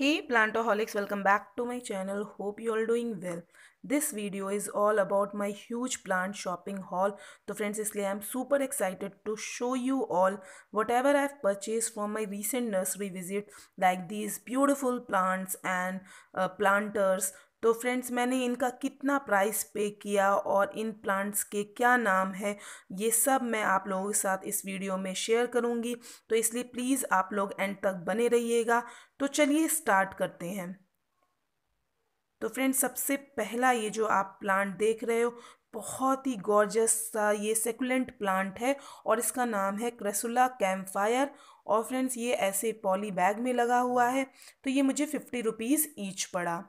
Hey Plantaholics, welcome back to my channel. Hope you all doing well. This video is all about my huge plant shopping haul. So friends, इसलिए I am super excited to show you all whatever I have purchased from my recent nursery visit like these beautiful plants and uh, planters तो friends मैंने इनका कितना price पे किया और in plants के क्या नाम है ये सब मैं आप लोगों के साथ इस वीडियो में शेयर करूँगी तो इसलिए प्लीज़ आप लोग एंड तक बने रहिएगा तो चलिए स्टार्ट करते हैं तो फ्रेंड्स सबसे पहला ये जो आप प्लांट देख रहे हो बहुत ही गॉर्जस सा ये सेकुलेंट प्लांट है और इसका नाम है क्रेसुला कैम्पायर और फ्रेंड्स ये ऐसे पॉली बैग में लगा हुआ है तो ये मुझे फिफ्टी रुपीज़ ईच पड़ा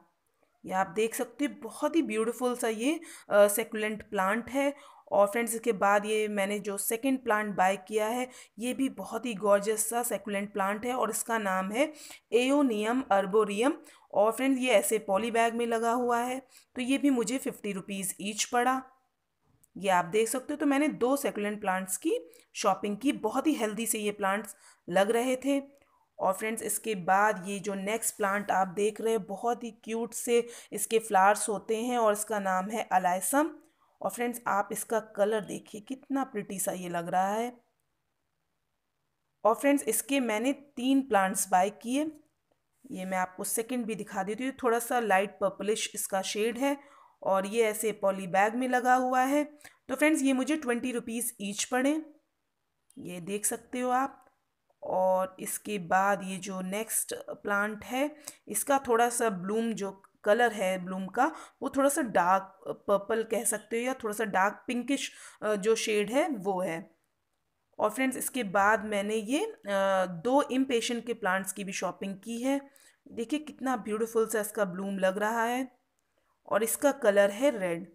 ये आप देख सकते हो बहुत ही ब्यूटीफुल सा ये सेकुलेंट प्लांट है और फ्रेंड्स इसके बाद ये मैंने जो सेकंड प्लांट बाय किया है ये भी बहुत ही गॉर्जस सा सेकुलेंट प्लांट है और इसका नाम है एओनियम अर्बोरियम और फ्रेंड्स ये ऐसे पॉली बैग में लगा हुआ है तो ये भी मुझे फिफ्टी रुपीज़ ईच पड़ा ये आप देख सकते हो तो मैंने दो सेकुलेंट प्लांट्स की शॉपिंग की बहुत ही हेल्दी से ये प्लांट्स लग रहे थे और फ्रेंड्स इसके बाद ये जो नेक्स्ट प्लांट आप देख रहे हैं बहुत ही क्यूट से इसके फ्लावर्स होते हैं और इसका नाम है अलाइसम और फ्रेंड्स आप इसका कलर देखिए कितना प्रिटी सा ये लग रहा है और फ्रेंड्स इसके मैंने तीन प्लांट्स बाय किए ये मैं आपको सेकंड भी दिखा देती हूँ थोड़ा सा लाइट पर्पलिश इसका शेड है और ये ऐसे पॉली बैग में लगा हुआ है तो फ्रेंड्स ये मुझे ट्वेंटी रुपीज़ ईच पड़े ये देख सकते हो आप और इसके बाद ये जो नेक्स्ट प्लांट है इसका थोड़ा सा ब्लूम जो कलर है ब्लूम का वो थोड़ा सा डार्क पर्पल कह सकते हो या थोड़ा सा डार्क पिंकिश जो शेड है वो है और फ्रेंड्स इसके बाद मैंने ये दो इम्पेशन के प्लांट्स की भी शॉपिंग की है देखिए कितना ब्यूटीफुल सा इसका ब्लूम लग रहा है और इसका कलर है रेड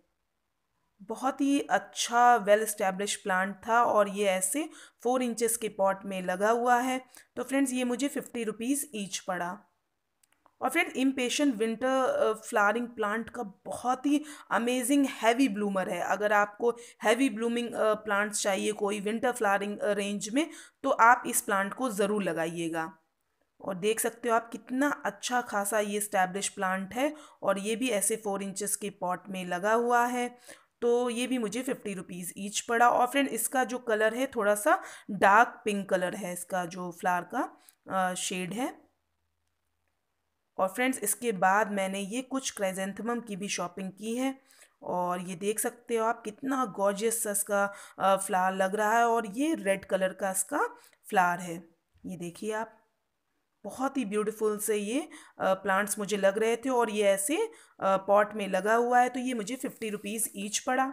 बहुत ही अच्छा वेल स्टैब्लिश प्लांट था और ये ऐसे फोर इंचेस के पॉट में लगा हुआ है तो फ्रेंड्स ये मुझे फिफ्टी रुपीज़ ईच पड़ा और friend impatiens winter flowering plant का बहुत ही अमेजिंग हैवी ब्लूमर है अगर आपको हैवी ब्लूमिंग प्लांट्स चाहिए कोई विंटर फ्लावरिंग रेंज में तो आप इस प्लांट को ज़रूर लगाइएगा और देख सकते हो आप कितना अच्छा खासा ये स्टैब्लिश प्लांट है और ये भी ऐसे फोर इंचेस के पॉट में लगा हुआ है तो ये भी मुझे फिफ्टी रुपीज़ ईच पड़ा और फ्रेंड इसका जो कलर है थोड़ा सा डार्क पिंक कलर है इसका जो फ्लावर का शेड है और फ्रेंड्स इसके बाद मैंने ये कुछ क्रेजेंथमम की भी शॉपिंग की है और ये देख सकते हो आप कितना गॉर्जियस सा इसका फ्लावर लग रहा है और ये रेड कलर का इसका फ्लावर है ये देखिए आप बहुत ही ब्यूटीफुल से ये प्लांट्स मुझे लग रहे थे और ये ऐसे पॉट में लगा हुआ है तो ये मुझे फिफ्टी रुपीज़ ईच पड़ा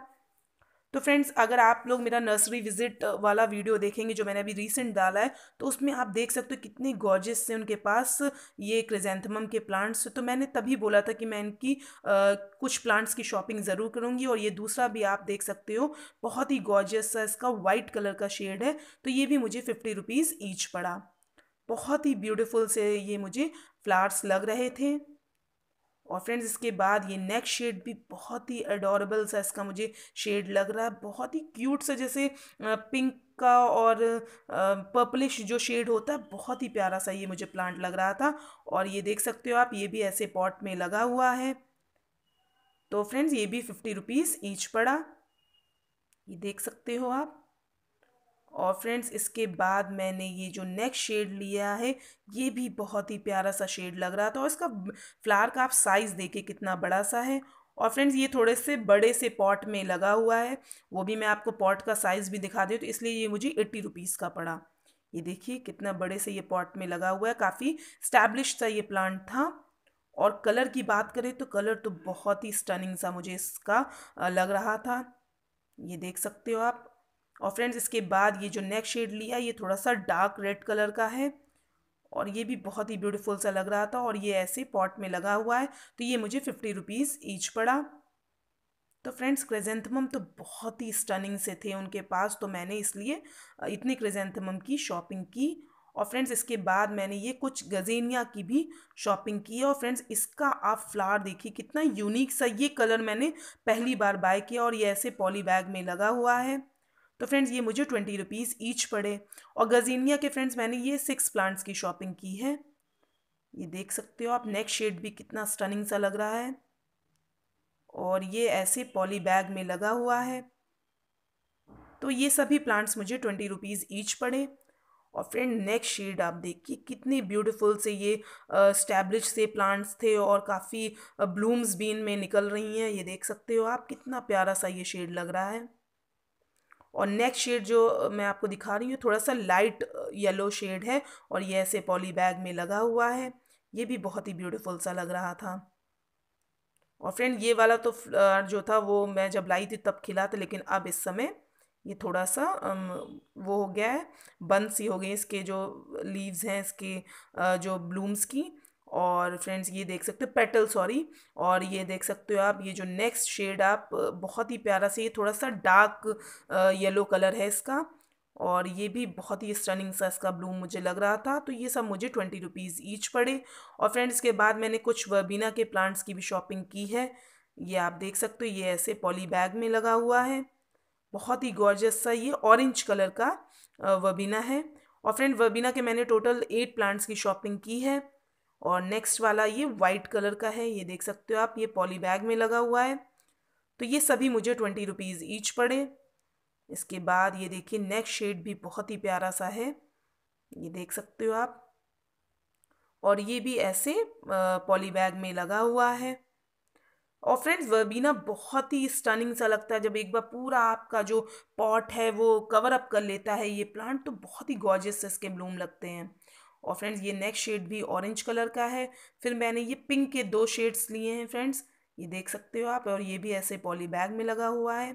तो फ्रेंड्स अगर आप लोग मेरा नर्सरी विजिट वाला वीडियो देखेंगे जो मैंने अभी रिसेंट डाला है तो उसमें आप देख सकते हो कितने गॉर्जेस से उनके पास ये क्रिजेंथमम के प्लांट्स तो मैंने तभी बोला था कि मैं इनकी आ, कुछ प्लांट्स की शॉपिंग ज़रूर करूँगी और ये दूसरा भी आप देख सकते हो बहुत ही गॉर्जियस सा इसका वाइट कलर का शेड है तो ये भी मुझे फिफ्टी रुपीज़ ईच पड़ा बहुत ही ब्यूटीफुल से ये मुझे फ्लावर्स लग रहे थे और फ्रेंड्स इसके बाद ये नेक शेड भी बहुत ही अडोरेबल सा इसका मुझे शेड लग रहा है बहुत ही क्यूट सा जैसे पिंक का और पर्पलिश जो शेड होता है बहुत ही प्यारा सा ये मुझे प्लांट लग रहा था और ये देख सकते हो आप ये भी ऐसे पॉट में लगा हुआ है तो फ्रेंड्स ये भी फिफ्टी रुपीज़ ईच पड़ा ये देख सकते हो आप और फ्रेंड्स इसके बाद मैंने ये जो नेक्स्ट शेड लिया है ये भी बहुत ही प्यारा सा शेड लग रहा था और इसका फ्लावर का आप साइज़ देखें कितना बड़ा सा है और फ्रेंड्स ये थोड़े से बड़े से पॉट में लगा हुआ है वो भी मैं आपको पॉट का साइज़ भी दिखा दी तो इसलिए ये मुझे एट्टी रुपीज़ का पड़ा ये देखिए कितना बड़े से ये पॉट में लगा हुआ है काफ़ी स्टैब्लिश सा ये प्लांट था और कलर की बात करें तो कलर तो बहुत ही स्टनिंग सा मुझे इसका लग रहा था ये देख सकते हो आप और फ्रेंड्स इसके बाद ये जो नेक शेड लिया ये थोड़ा सा डार्क रेड कलर का है और ये भी बहुत ही ब्यूटीफुल सा लग रहा था और ये ऐसे पॉट में लगा हुआ है तो ये मुझे फिफ्टी रुपीज़ ईच पड़ा तो फ्रेंड्स क्रेजेंथमम तो बहुत ही स्टनिंग से थे उनके पास तो मैंने इसलिए इतने क्रेजेंथमम की शॉपिंग की और फ्रेंड्स इसके बाद मैंने ये कुछ गजेनिया की भी शॉपिंग की और फ्रेंड्स इसका आप फ्लावर देखिए कितना यूनिक सा ये कलर मैंने पहली बार बाय किया और ये ऐसे पॉली बैग में लगा हुआ है तो फ्रेंड्स ये मुझे ट्वेंटी रुपीज़ ईच पड़े और गजीनिया के फ्रेंड्स मैंने ये सिक्स प्लांट्स की शॉपिंग की है ये देख सकते हो आप नेक शेड भी कितना स्टनिंग सा लग रहा है और ये ऐसे पॉली बैग में लगा हुआ है तो ये सभी प्लांट्स मुझे ट्वेंटी रुपीज़ ईच पड़े और फ्रेंड नेक शेड आप देखिए कितने ब्यूटीफुल से ये स्टैब्लिश से प्लांट्स थे और काफ़ी ब्लूम्स भी इनमें निकल रही हैं ये देख सकते हो आप कितना प्यारा सा ये शेड लग रहा है और नेक्स्ट शेड जो मैं आपको दिखा रही हूँ थोड़ा सा लाइट येलो शेड है और ये ऐसे पॉली बैग में लगा हुआ है ये भी बहुत ही ब्यूटीफुल सा लग रहा था और फ्रेंड ये वाला तो जो था वो मैं जब लाई थी तब खिला था लेकिन अब इस समय ये थोड़ा सा वो हो गया है बंद सी हो गई इसके जो लीव्स हैं इसके जो ब्लूम्स की और फ्रेंड्स ये देख सकते हो पेटल सॉरी और ये देख सकते हो आप ये जो नेक्स्ट शेड आप बहुत ही प्यारा से ये थोड़ा सा डार्क येलो कलर है इसका और ये भी बहुत ही स्टनिंग सा इसका ब्लू मुझे लग रहा था तो ये सब मुझे ट्वेंटी रुपीज़ ईच पड़े और फ्रेंड्स के बाद मैंने कुछ वर्बीना के प्लांट्स की भी शॉपिंग की है ये आप देख सकते हो ये ऐसे पॉली बैग में लगा हुआ है बहुत ही गॉर्जस सा ये ऑरेंज कलर का वबीना है और फ्रेंड वबीना के मैंने टोटल एट प्लांट्स की शॉपिंग की है और नेक्स्ट वाला ये वाइट कलर का है ये देख सकते हो आप ये पॉली बैग में लगा हुआ है तो ये सभी मुझे ट्वेंटी रुपीज़ ईच पड़े इसके बाद ये देखिए नेक्स्ट शेड भी बहुत ही प्यारा सा है ये देख सकते हो आप और ये भी ऐसे पॉली बैग में लगा हुआ है और फ्रेंड्स वर्बीना बहुत ही स्टनिंग सा लगता है जब एक बार पूरा आपका जो पॉट है वो कवर अप कर लेता है ये प्लांट तो बहुत ही गॉर्जियस इसके ब्लूम लगते हैं और फ्रेंड्स ये नेक्स्ट शेड भी ऑरेंज कलर का है फिर मैंने ये पिंक के दो शेड्स लिए हैं फ्रेंड्स ये देख सकते हो आप और ये भी ऐसे पॉली बैग में लगा हुआ है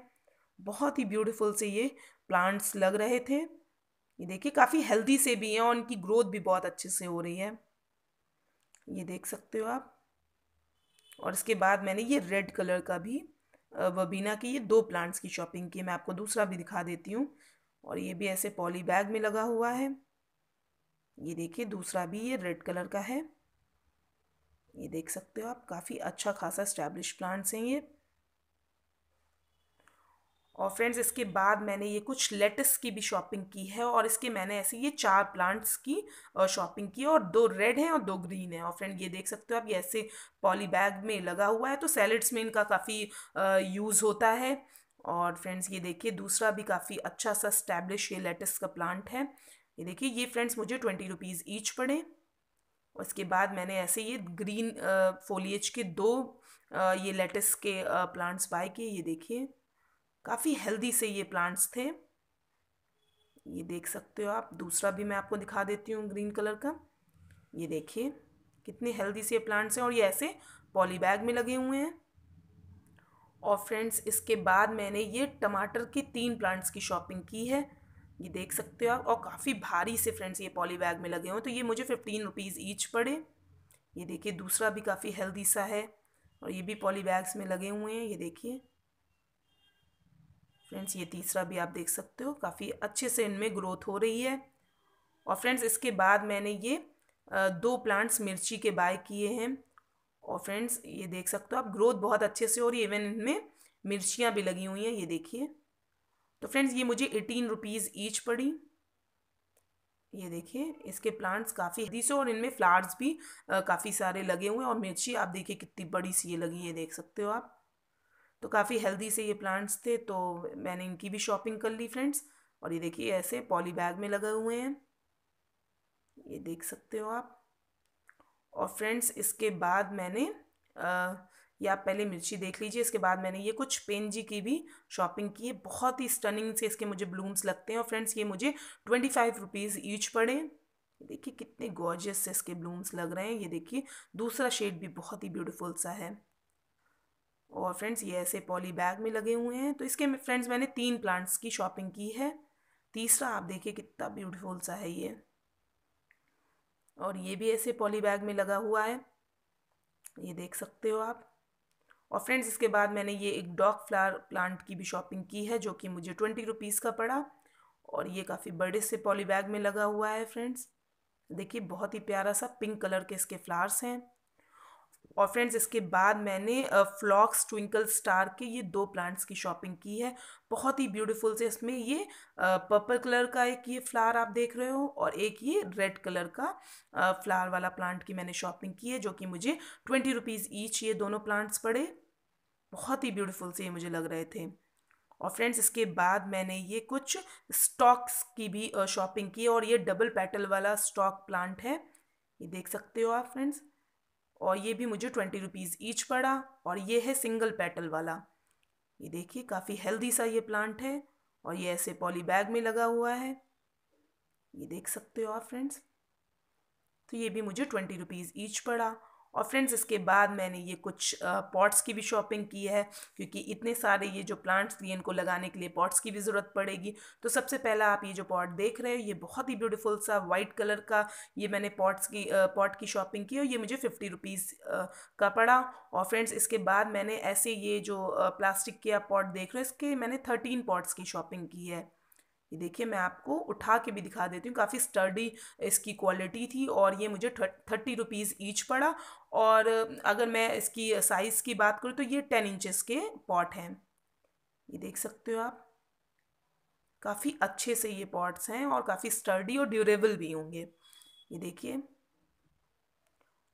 बहुत ही ब्यूटीफुल से ये प्लांट्स लग रहे थे ये देखिए काफ़ी हेल्दी से भी हैं और इनकी ग्रोथ भी बहुत अच्छे से हो रही है ये देख सकते हो आप और इसके बाद मैंने ये रेड कलर का भी वबीना की ये दो प्लांट्स की शॉपिंग की मैं आपको दूसरा भी दिखा देती हूँ और ये भी ऐसे पॉली बैग में लगा हुआ है ये देखिए दूसरा भी ये रेड कलर का है ये देख सकते हो आप काफ़ी अच्छा खासा स्टैब्लिश प्लांट्स हैं ये और फ्रेंड्स इसके बाद मैंने ये कुछ लेटस की भी शॉपिंग की है और इसके मैंने ऐसे ये चार प्लांट्स की शॉपिंग की और दो रेड हैं और दो ग्रीन हैं और फ्रेंड ये देख सकते हो आप ये ऐसे पॉली बैग में लगा हुआ है तो सैलड्स में इनका काफ़ी यूज़ होता है और फ्रेंड्स ये देखिए दूसरा भी काफ़ी अच्छा सा स्टैब्लिश ये लेटस का प्लांट है ये देखिए ये फ्रेंड्स मुझे ट्वेंटी रुपीज़ ईच पड़े उसके बाद मैंने ऐसे ये ग्रीन फोलियज के दो आ, ये लेटस के आ, प्लांट्स बाय किए ये देखिए काफ़ी हेल्दी से ये प्लांट्स थे ये देख सकते हो आप दूसरा भी मैं आपको दिखा देती हूँ ग्रीन कलर का ये देखिए कितने हेल्दी से प्लांट्स हैं और ये ऐसे पॉली बैग में लगे हुए हैं और फ्रेंड्स इसके बाद मैंने ये टमाटर के तीन प्लांट्स की शॉपिंग की है ये देख सकते हो आप और काफ़ी भारी से फ्रेंड्स ये पॉली बैग में लगे हुए तो ये मुझे फिफ्टीन रुपीज़ ईच पड़े ये देखिए दूसरा भी काफ़ी हेल्दी सा है और ये भी पॉली बैग्स में लगे हुए हैं ये देखिए फ्रेंड्स ये तीसरा भी आप देख सकते हो काफ़ी अच्छे से इनमें ग्रोथ हो रही है और फ्रेंड्स इसके बाद मैंने ये दो प्लांट्स मिर्ची के बाय किए हैं और फ्रेंड्स ये देख सकते हो आप ग्रोथ बहुत अच्छे से हो रही है इवन इनमें मिर्चियाँ भी लगी हुई हैं ये देखिए तो फ्रेंड्स ये मुझे एटीन रुपीज़ ईच पड़ी ये देखिए इसके प्लांट्स काफ़ी से और इनमें फ्लावर्स भी काफ़ी सारे लगे हुए हैं और मिर्ची आप देखिए कितनी बड़ी सी ये लगी ये देख सकते हो आप तो काफ़ी हेल्दी से ये प्लांट्स थे तो मैंने इनकी भी शॉपिंग कर ली फ्रेंड्स और ये देखिए ऐसे पॉली बैग में लगे हुए हैं ये देख सकते हो आप और फ्रेंड्स इसके बाद मैंने आ, ये आप पहले मिर्ची देख लीजिए इसके बाद मैंने ये कुछ पेन जी की भी शॉपिंग की है बहुत ही स्टनिंग से इसके मुझे ब्लूम्स लगते हैं और फ्रेंड्स ये मुझे ट्वेंटी फाइव रुपीज़ ईच पड़े देखिए कितने गॉर्जियस से इसके ब्लूम्स लग रहे हैं ये देखिए दूसरा शेड भी बहुत ही ब्यूटीफुल सा है और फ्रेंड्स ये ऐसे पॉली बैग में लगे हुए हैं तो इसके फ्रेंड्स मैंने तीन प्लांट्स की शॉपिंग की है तीसरा आप देखिए कितना ब्यूटीफुल सा है ये और ये भी ऐसे पॉली बैग में लगा हुआ है ये देख सकते हो आप और फ्रेंड्स इसके बाद मैंने ये एक डॉग फ्लावर प्लांट की भी शॉपिंग की है जो कि मुझे ट्वेंटी रुपीज़ का पड़ा और ये काफ़ी बड़े से पॉली बैग में लगा हुआ है फ्रेंड्स देखिए बहुत ही प्यारा सा पिंक कलर के इसके फ्लावर्स हैं और फ्रेंड्स इसके बाद मैंने फ्लॉक्स ट्विंकल स्टार के ये दो प्लांट्स की शॉपिंग की है बहुत ही ब्यूटीफुल से इसमें ये पर्पल कलर का एक ये फ्लावर आप देख रहे हो और एक ये रेड कलर का फ्लावर वाला प्लांट की मैंने शॉपिंग की है जो कि मुझे ट्वेंटी रुपीज़ ईच ये दोनों प्लांट्स पड़े बहुत ही ब्यूटीफुल से ये मुझे लग रहे थे और फ्रेंड्स इसके बाद मैंने ये कुछ स्टॉक्स की भी शॉपिंग की और ये डबल पेटल वाला स्टॉक प्लांट है ये देख सकते हो आप फ्रेंड्स और ये भी मुझे ट्वेंटी रुपीज़ ईच पड़ा और ये है सिंगल पेटल वाला ये देखिए काफ़ी हेल्दी सा ये प्लांट है और ये ऐसे पॉली बैग में लगा हुआ है ये देख सकते हो आप फ्रेंड्स तो ये भी मुझे ट्वेंटी रुपीज़ ईच पड़ा और फ्रेंड्स इसके बाद मैंने ये कुछ पॉट्स की भी शॉपिंग की है क्योंकि इतने सारे ये जो प्लांट्स लिए इनको लगाने के लिए पॉट्स की भी ज़रूरत पड़ेगी तो सबसे पहला आप ये जो पॉट देख रहे हो ये बहुत ही ब्यूटीफुल सा वाइट कलर का ये मैंने पॉट्स की पॉट की शॉपिंग की और ये मुझे फिफ्टी रुपीज़ का पड़ा और फ्रेंड्स इसके बाद मैंने ऐसे ये जो प्लास्टिक के पॉट देख रहे हो इसके मैंने थर्टीन पॉट्स की शॉपिंग की है ये देखिए मैं आपको उठा के भी दिखा देती हूँ काफ़ी स्टर्डी इसकी क्वालिटी थी और ये मुझे थर्टी रुपीज़ ईच पड़ा और अगर मैं इसकी साइज़ की बात करूँ तो ये टेन इंचेस के पॉट हैं ये देख सकते हो आप काफ़ी अच्छे से ये पॉट्स हैं और काफ़ी स्टर्डी और ड्यूरेबल भी होंगे ये देखिए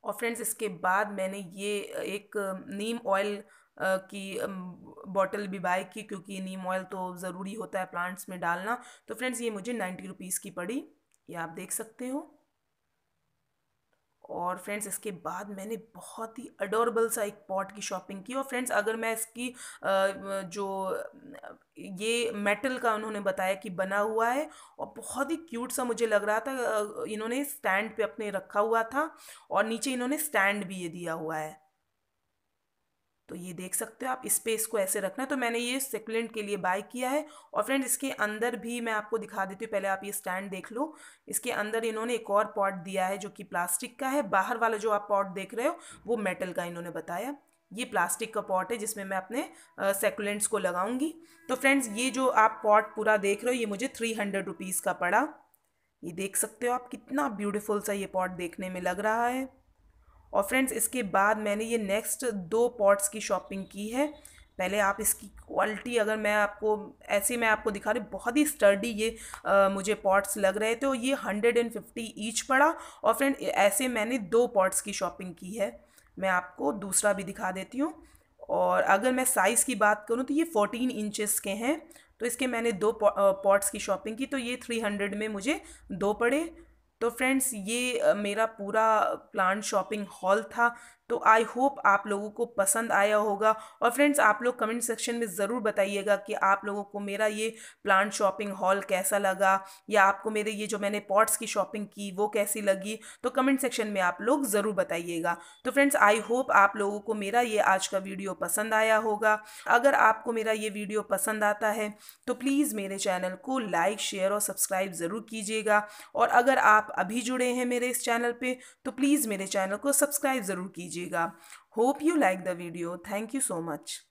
और फ्रेंड्स इसके बाद मैंने ये एक नीम ऑयल की बॉटल भी बाय की क्योंकि नीम ऑयल तो ज़रूरी होता है प्लांट्स में डालना तो फ्रेंड्स ये मुझे नाइन्टी रुपीज़ की पड़ी ये आप देख सकते हो और फ्रेंड्स इसके बाद मैंने बहुत ही अडोरेबल सा एक पॉट की शॉपिंग की और फ्रेंड्स अगर मैं इसकी जो ये मेटल का उन्होंने बताया कि बना हुआ है और बहुत ही क्यूट सा मुझे लग रहा था इन्होंने स्टैंड पे अपने रखा हुआ था और नीचे इन्होंने स्टैंड भी ये दिया हुआ है तो ये देख सकते हो आप स्पेस को ऐसे रखना है तो मैंने ये सेकुलेंट के लिए बाय किया है और फ्रेंड इसके अंदर भी मैं आपको दिखा देती हूँ पहले आप ये स्टैंड देख लो इसके अंदर इन्होंने एक और पॉट दिया है जो कि प्लास्टिक का है बाहर वाला जो आप पॉट देख रहे हो वो मेटल का इन्होंने बताया ये प्लास्टिक का पॉट है जिसमें मैं अपने सेकुलेंट्स को लगाऊंगी तो फ्रेंड्स ये जो आप पॉट पूरा देख रहे हो ये मुझे थ्री हंड्रेड रुपीज़ का पड़ा ये देख सकते हो आप कितना ब्यूटीफुल सा ये पॉट देखने में लग रहा है और फ्रेंड्स इसके बाद मैंने ये नेक्स्ट दो पॉट्स की शॉपिंग की है पहले आप इसकी क्वालिटी अगर मैं आपको ऐसे मैं आपको दिखा रही बहुत ही स्टर्डी ये आ, मुझे पॉट्स लग रहे थे और ये हंड्रेड एंड फिफ्टी ईच पड़ा और फ्रेंड ऐसे मैंने दो पॉट्स की शॉपिंग की है मैं आपको दूसरा भी दिखा देती हूँ और अगर मैं साइज़ की बात करूँ तो ये फ़ोर्टीन इंचेस के हैं तो इसके मैंने दो पॉट्स की शॉपिंग की तो ये थ्री हंड्रेड में मुझे दो पड़े तो फ्रेंड्स ये मेरा पूरा प्लांट शॉपिंग हॉल था तो आई होप आप लोगों को पसंद आया होगा और फ्रेंड्स आप लोग कमेंट सेक्शन में ज़रूर बताइएगा कि आप लोगों को मेरा ये प्लांट शॉपिंग हॉल कैसा लगा या आपको मेरे ये जो मैंने पॉट्स की शॉपिंग की वो कैसी लगी तो कमेंट सेक्शन में आप लोग ज़रूर बताइएगा तो फ्रेंड्स आई होप आप लोगों को मेरा ये आज का वीडियो पसंद आया होगा अगर आपको मेरा ये वीडियो पसंद आता है तो प्लीज़ मेरे चैनल को लाइक शेयर और सब्सक्राइब ज़रूर कीजिएगा और अगर आप अभी जुड़े हैं मेरे इस चैनल पर तो प्लीज़ मेरे चैनल को सब्सक्राइब ज़रूर कीजिए कीजिएगा hope you like the video thank you so much